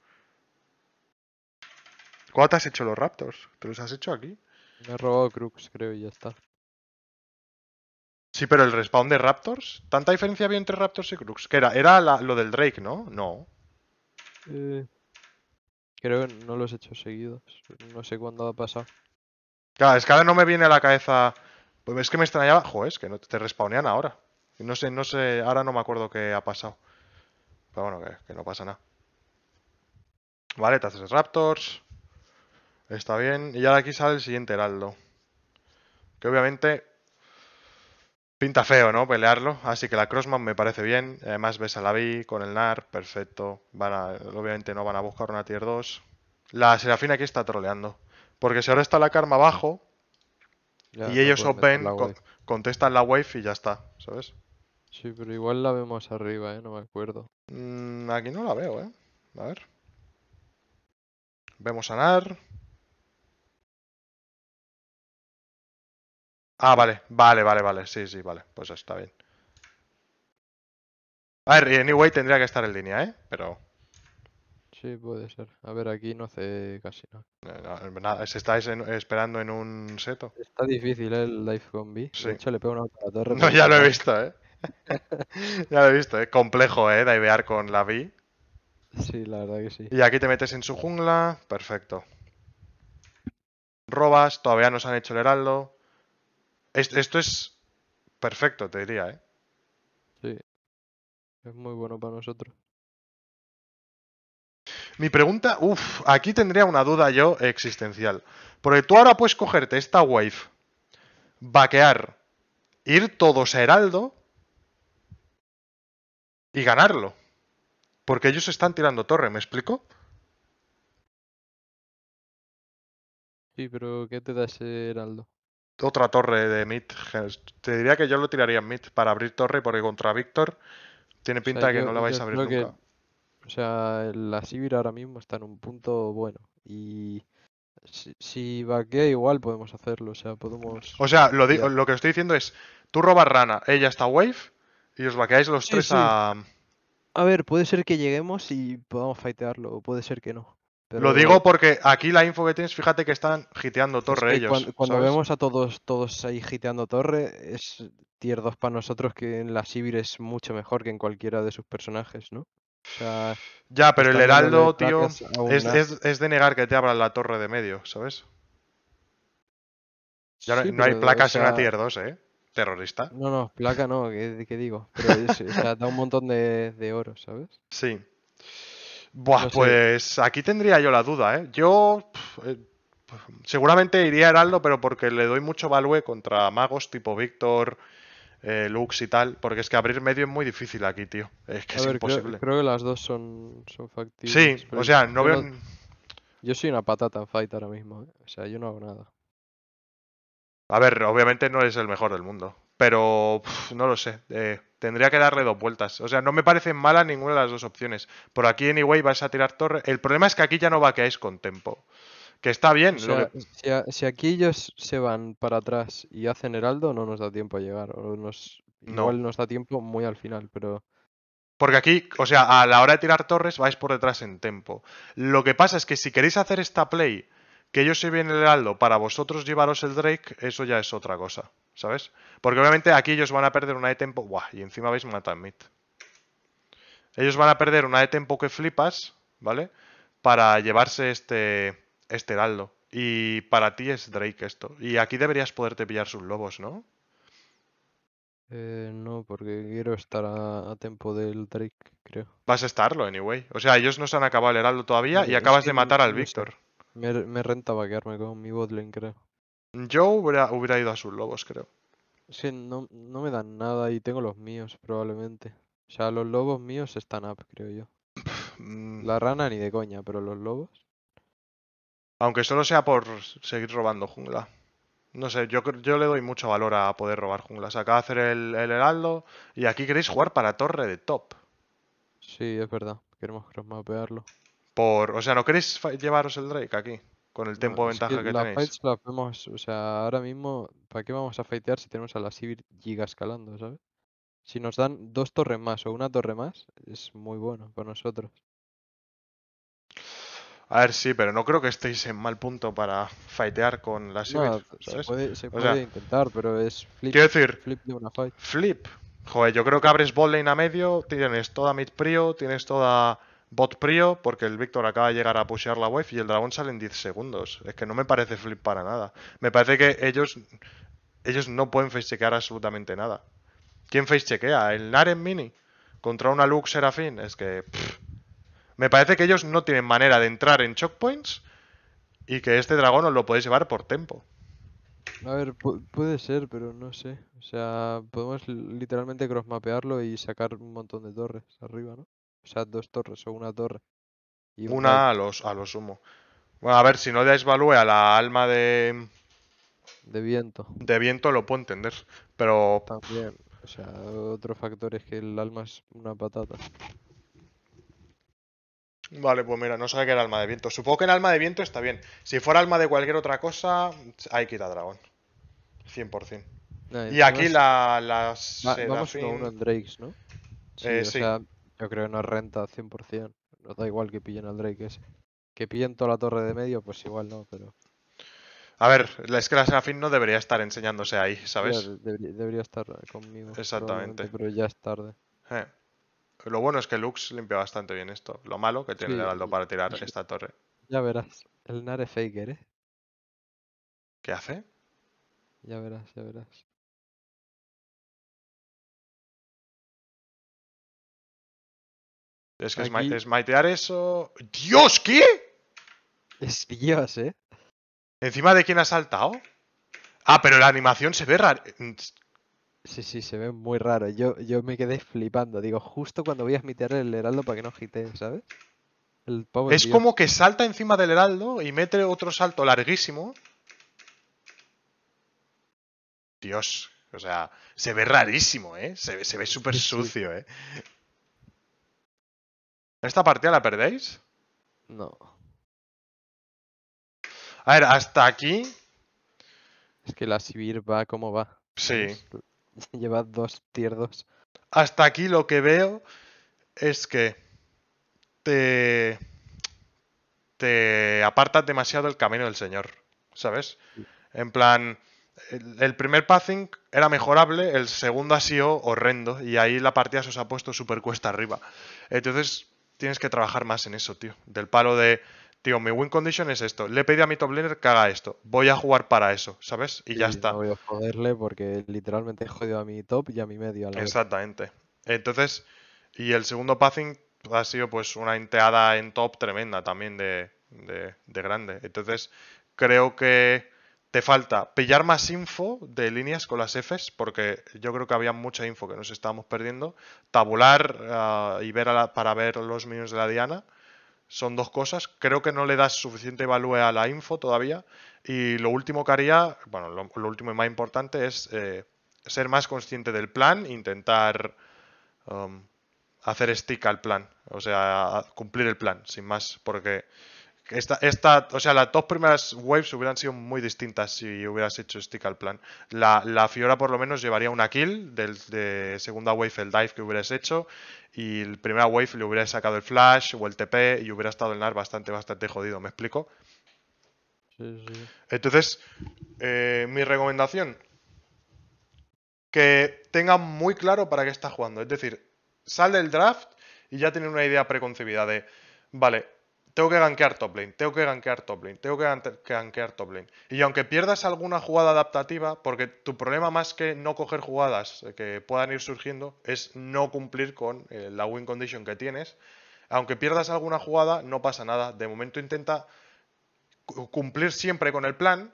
Speaker 1: ¿Cuándo te has hecho los Raptors? ¿Te los has hecho aquí? Me he robado Crux, creo, y ya está. Sí, pero el respawn de Raptors. ¿Tanta diferencia había entre Raptors y Crux? Que era? Era lo del Drake, ¿no? No. Eh, creo que no los he hecho seguidos. No sé cuándo ha pasado. Claro, es que ahora no me viene a la cabeza. Pues es que me extrañaba. Joder, es que no te respawnean ahora. No sé, no sé. Ahora no me acuerdo qué ha pasado. Pero bueno, que, que no pasa nada. Vale, te haces Raptors. Está bien. Y ahora aquí sale el siguiente heraldo. Que obviamente Pinta feo, ¿no? Pelearlo. Así que la Crossman me parece bien. Además ves a la Vi con el NAR. Perfecto. Van a, obviamente no van a buscar una tier 2. La Serafina aquí está troleando. Porque si ahora está la Karma abajo y ellos open, contestan la wave y ya está, ¿sabes? Sí, pero igual la vemos arriba, ¿eh? No me acuerdo. Mm, aquí no la veo, ¿eh? A ver. Vemos a NAR. Ah, vale, vale, vale, vale. Sí, sí, vale. Pues está bien. A ver, anyway tendría que estar en línea, ¿eh? Pero... Sí, puede ser.
Speaker 2: A ver, aquí no hace casi nada. ¿Se estáis
Speaker 1: esperando en un seto? Está difícil ¿eh? el life con B. De hecho, le pego una a torre. No, ya lo he visto, ¿eh? ya lo he visto, ¿eh? Complejo, ¿eh? Divear con la B. Sí, la verdad que sí. Y aquí te metes en su jungla. Perfecto. Robas. Todavía no se han hecho el heraldo. Esto es perfecto, te diría, ¿eh? Sí. Es muy bueno para nosotros. Mi pregunta, uff, aquí tendría una duda yo existencial. Porque tú ahora puedes cogerte esta wave, vaquear, ir todos a Heraldo y ganarlo. Porque ellos están tirando torre, ¿me explico? Sí, pero ¿qué te da ese Heraldo? otra torre de mid. Te diría que yo lo tiraría en mid para abrir torre, porque contra Víctor tiene pinta que no la vais a abrir nunca.
Speaker 2: o sea, la Sivir ahora mismo está en un punto bueno. Y si, va vaquea igual podemos hacerlo. O sea, podemos. O sea, lo, digo, lo
Speaker 1: que estoy diciendo es: tú robas rana, ella está wave, y os vaqueáis los tres a.
Speaker 2: A ver, puede ser
Speaker 1: que lleguemos y podamos fightearlo, o puede ser que no lo digo porque aquí la info que tienes, fíjate que están giteando torre ellos. Cuando, vemos
Speaker 2: a todos, todos ahí giteando torre, es tier 2 para nosotros que en la Sibir es mucho mejor que en cualquiera de sus personajes, ¿no?
Speaker 1: ya, pero el heraldo, tío, es, de negar que te abran la torre de medio, ¿sabes? Ya no, hay placas en una tier 2, ¿eh? Terrorista. No, no, placa no, ¿qué, digo? Pero o sea, da un montón de, de oro, ¿sabes? Sí. Buah, pues aquí tendría yo la duda, ¿eh? Yo eh, seguramente iría a Heraldo, pero porque le doy mucho value contra magos tipo Víctor, eh, Lux y tal, porque es que abrir medio es muy difícil aquí, tío. Es que es imposible. Creo, que las dos
Speaker 2: son,
Speaker 1: factibles. Sí, o sea, no veo...
Speaker 2: yo soy una patata en fight ahora mismo, ¿eh?
Speaker 1: o sea, yo no hago nada. A ver, obviamente no es el mejor del mundo, pero no lo sé. Eh, tendría que darle dos vueltas. O sea, no me parecen malas ninguna de las dos opciones. Por aquí, en anyway, vais a tirar torres. El problema es que aquí ya no vaqueáis con tempo. Que está bien.
Speaker 2: si, aquí ellos se van para atrás y hacen heraldo, no nos da tiempo a llegar. O
Speaker 1: nos, Igual nos da tiempo muy al final, pero... Porque aquí, o sea, a la hora de tirar torres vais por detrás en tempo. Lo que pasa es que si queréis hacer esta play, que ellos se vienen el heraldo para vosotros llevaros el Drake, eso ya es otra cosa. ¿Sabes? Porque obviamente aquí ellos van a perder una de tempo. ¡Buah! Y encima veis matan mid. Ellos van a perder una de tempo que flipas, ¿vale? Para llevarse este, este heraldo. Y para ti es Drake esto. Y aquí deberías poderte pillar sus lobos, ¿no?
Speaker 2: Eh, no, porque quiero estar a, tiempo del Drake, creo. Vas a
Speaker 1: estarlo, anyway. O sea, ellos no se han acabado el heraldo todavía y acabas de matar al Víctor.
Speaker 2: Me, me, renta vaquearme con mi botling, creo. Yo hubiera, hubiera ido a sus lobos, creo. Sí, no, me dan nada y tengo los míos, probablemente. O sea, los lobos míos están up, creo yo.
Speaker 1: Mm. La rana ni de coña, pero los lobos. Aunque solo sea por seguir robando jungla. No sé, yo, yo le doy mucho valor a poder robar junglas. Acaba de hacer el, heraldo y aquí queréis jugar para torre de top. Sí, es verdad. Queremos crossmapearlo. Por, o sea, ¿no queréis llevaros el Drake aquí? con el tiempo de ventaja que, la tenéis.
Speaker 2: La vemos, o sea, ahora mismo, ¿para qué vamos a fightear si tenemos a la Sibir giga escalando, ¿sabes? Si nos dan dos torres más o una torre más, es muy bueno para nosotros.
Speaker 1: A ver, sí, pero no creo que estéis en mal punto para fightear con la Sibir. se puede, intentar, pero es flip. decir, flip de una fight. Flip. Joder, yo creo que abres bot a medio, tienes toda mid prio, tienes toda Bot Prio, porque el Víctor acaba de llegar a pushear la wave y el dragón sale en 10 segundos. Es que no me parece flip para nada. Me parece que ellos, ellos no pueden facechequear absolutamente nada. ¿Quién facechequea? ¿El Naren Mini? ¿Contra una Lux Serafín? Es que... Me parece que ellos no tienen manera de entrar en choke points y que este dragón os lo podéis llevar por tempo.
Speaker 2: A ver, puede ser, pero no sé. O sea, podemos literalmente crossmapearlo y sacar un montón de torres arriba, ¿no? O sea, dos torres
Speaker 1: o una torre. una a, los, a lo sumo. Bueno, a ver, si no dais a la alma de. De viento. De viento lo puedo entender. Pero.
Speaker 2: También. O sea, otro factor es que el alma es una patata.
Speaker 1: Vale, pues mira, no sé que era alma de viento. Supongo que en alma de viento está bien. Si fuera alma de cualquier otra cosa, hay que ir dragón. 100%. y, aquí La, vamos en
Speaker 2: Drakes, ¿no? Sí, eh, sí. Yo creo que no renta 100%. Nos da igual que pillen al Drake ese. Que pillen toda la torre de medio, pues igual no, pero... A ver,
Speaker 1: la escala la no debería estar enseñándose ahí, ¿sabes? debería,
Speaker 2: estar conmigo. Exactamente. Pero ya es tarde.
Speaker 1: Eh, lo bueno es que Lux limpia bastante bien esto. Lo malo que tiene el para tirar esta torre.
Speaker 2: Ya verás. El Nare Faker, ¿eh?
Speaker 3: ¿Qué hace? Ya verás, ya verás. Es que es, maitear eso. ¡Dios, qué! Es Dios, eh.
Speaker 1: ¿Encima de quién ha saltado? Ah, pero la animación se ve rara. Sí,
Speaker 2: sí, se ve muy raro. Yo, yo me quedé flipando. Digo, justo cuando voy a smitear el heraldo para que no gite,
Speaker 1: ¿sabes? es como que salta encima del heraldo y mete otro salto larguísimo. Dios, o sea, se ve rarísimo, ¿eh? Se, se ve súper sucio, ¿eh? ¿Esta partida la perdéis? No. A ver, hasta
Speaker 2: aquí. Es que la Sibir va como va. Sí. Lleva
Speaker 1: dos tierdos. Hasta aquí lo que veo es que te. te apartas demasiado del camino del Señor. ¿Sabes? En plan. El, primer passing era mejorable, el segundo ha sido horrendo y ahí la partida se os ha puesto súper cuesta arriba. Entonces, tienes que trabajar más en eso, tío. Del palo de, tío, mi win condition es esto. Le he pedido a mi top laner que haga esto. Voy a jugar para eso, ¿sabes? Y ya está. No voy a joderle porque literalmente he jodido a mi top y a mi medio. A la Exactamente. Entonces, y el segundo passing ha sido pues una enteada en top tremenda también de, de grande. Entonces, creo que te falta pillar más info de líneas con las Fs, porque yo creo que había mucha info que nos estábamos perdiendo. Tabular ah, y ver para ver los minions de la Diana son dos cosas. Creo que no le das suficiente valor a la info todavía. Y lo último que haría, bueno, lo, último y más importante es eh, ser más consciente del plan, intentar um, hacer stick al plan, o sea, cumplir el plan, sin más, porque esta, esta, o sea, las dos primeras waves hubieran sido muy distintas si hubieras hecho stick al plan. La, la Fiora por lo menos llevaría una kill, de segunda wave el dive que hubieras hecho, y la primera wave le hubieras sacado el flash o el TP y hubiera estado el NAR bastante, bastante jodido, ¿me explico? Entonces, eh, mi recomendación, que Tenga muy claro para qué está jugando. Es decir, sale el draft y ya tiene una idea preconcebida de, vale, tengo que gankear top lane, tengo que gankear top lane, tengo que gankear top lane. Y aunque pierdas alguna jugada adaptativa, porque tu problema más que no coger jugadas eh, que puedan ir surgiendo es no cumplir con eh, la win condition que tienes, aunque pierdas alguna jugada, no pasa nada. De momento intenta cumplir siempre con el plan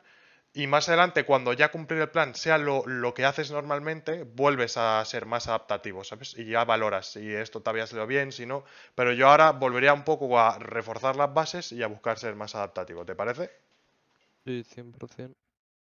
Speaker 1: y más adelante, cuando ya cumplir el plan sea lo, lo, que haces normalmente, vuelves a ser más adaptativo, ¿sabes? Y ya valoras si esto todavía se ve bien, si no. Pero yo ahora volvería un poco a reforzar las bases y a buscar ser más adaptativo, ¿te parece? Sí, 100%.